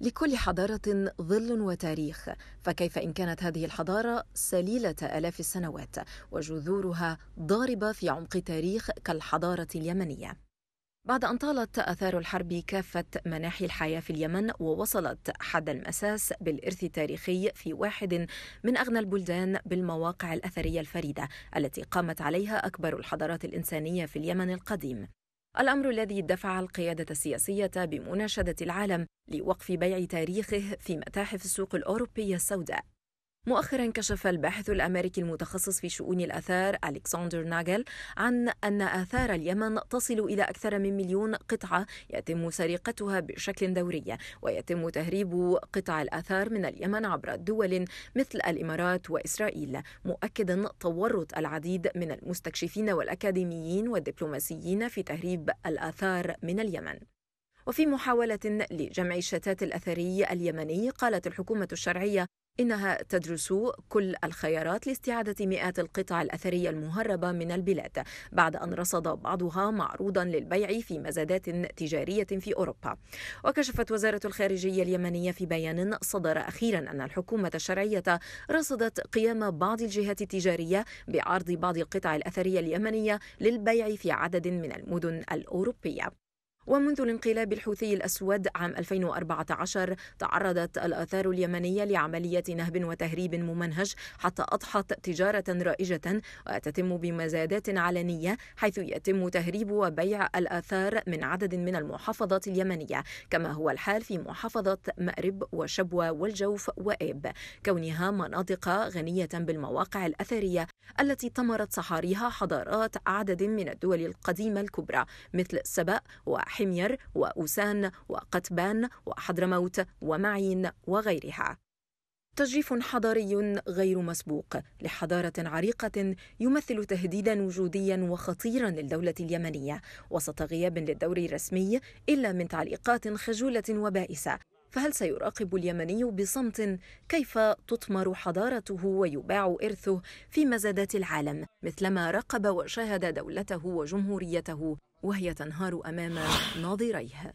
لكل حضارة ظل وتاريخ، فكيف إن كانت هذه الحضارة سليلة آلاف السنوات وجذورها ضاربة في عمق تاريخ كالحضارة اليمنية. بعد أن طالت آثار الحرب كافة مناحي الحياة في اليمن ووصلت حد المساس بالإرث التاريخي في واحد من أغنى البلدان بالمواقع الأثرية الفريدة التي قامت عليها أكبر الحضارات الإنسانية في اليمن القديم. الأمر الذي دفع القيادة السياسية بمناشدة العالم لوقف بيع تاريخه في متاحف السوق الأوروبية السوداء مؤخرا كشف الباحث الامريكي المتخصص في شؤون الاثار الكسندر ناجل عن ان اثار اليمن تصل الى اكثر من مليون قطعه يتم سرقتها بشكل دوري ويتم تهريب قطع الاثار من اليمن عبر دول مثل الامارات واسرائيل مؤكدا تورط العديد من المستكشفين والاكاديميين والدبلوماسيين في تهريب الاثار من اليمن وفي محاولة لجمع الشتات الأثري اليمني قالت الحكومة الشرعية إنها تدرس كل الخيارات لاستعادة مئات القطع الأثرية المهربة من البلاد بعد أن رصد بعضها معروضا للبيع في مزادات تجارية في أوروبا وكشفت وزارة الخارجية اليمنية في بيان صدر أخيرا أن الحكومة الشرعية رصدت قيام بعض الجهات التجارية بعرض بعض القطع الأثرية اليمنية للبيع في عدد من المدن الأوروبية ومنذ الانقلاب الحوثي الأسود عام 2014 تعرضت الآثار اليمنية لعملية نهب وتهريب ممنهج حتى أضحت تجارة رائجة وتتم بمزادات علنية حيث يتم تهريب وبيع الآثار من عدد من المحافظات اليمنية كما هو الحال في محافظة مأرب وشبوة والجوف وإيب كونها مناطق غنية بالمواقع الأثرية التي طمرت صحاريها حضارات عدد من الدول القديمة الكبرى مثل سبأ و حمير وأوسان وقتبان وحضرموت ومعين وغيرها تجريف حضاري غير مسبوق لحضاره عريقه يمثل تهديدا وجوديا وخطيرا للدوله اليمنيه وسط غياب للدور الرسمي الا من تعليقات خجوله وبائسه فهل سيراقب اليمني بصمت كيف تطمر حضارته ويباع ارثه في مزادات العالم مثلما راقب وشاهد دولته وجمهوريته وهي تنهار امام ناظريها